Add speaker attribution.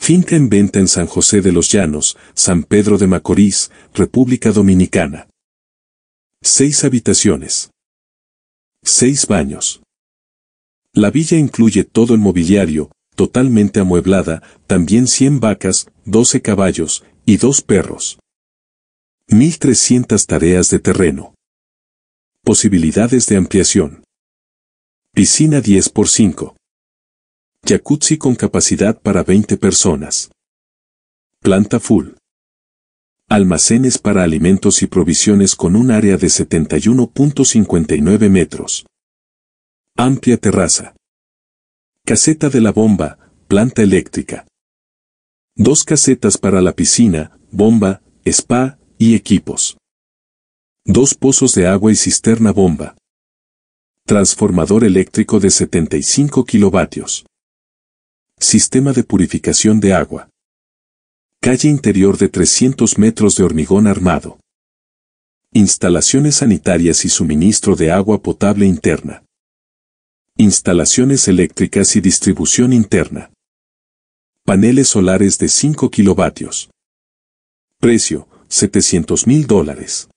Speaker 1: Finca en venta en San José de los Llanos, San Pedro de Macorís, República Dominicana. 6 habitaciones. 6 baños. La villa incluye todo el mobiliario, totalmente amueblada, también 100 vacas, 12 caballos y 2 perros. 1.300 tareas de terreno. Posibilidades de ampliación. Piscina 10 x 5. Jacuzzi con capacidad para 20 personas. Planta full. Almacenes para alimentos y provisiones con un área de 71.59 metros. Amplia terraza. Caseta de la bomba, planta eléctrica. Dos casetas para la piscina, bomba, spa y equipos. Dos pozos de agua y cisterna bomba. Transformador eléctrico de 75 kilovatios. Sistema de purificación de agua. Calle interior de 300 metros de hormigón armado. Instalaciones sanitarias y suministro de agua potable interna. Instalaciones eléctricas y distribución interna. Paneles solares de 5 kilovatios. Precio, 700 mil dólares.